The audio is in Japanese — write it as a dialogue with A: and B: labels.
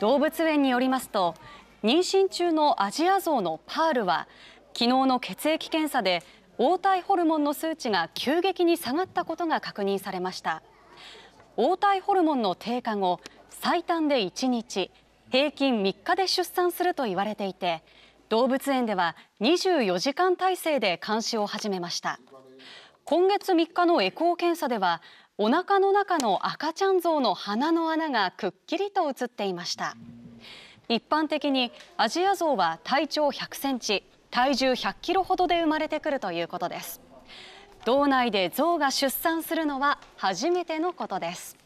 A: 動物園によりますと妊娠中のアジアゾウのパールは昨日の血液検査で黄体ホルモンの数値が急激に下がったことが確認されました黄体ホルモンの低下後最短で1日平均3日で出産すると言われていて動物園では24時間体制で監視を始めました今月3日のエコー検査ではお腹の中の赤ちゃん像の鼻の穴がくっきりと映っていました一般的にアジアゾウは体長100センチ体重100キロほどで生まれてくるということです道内で象が出産するのは初めてのことです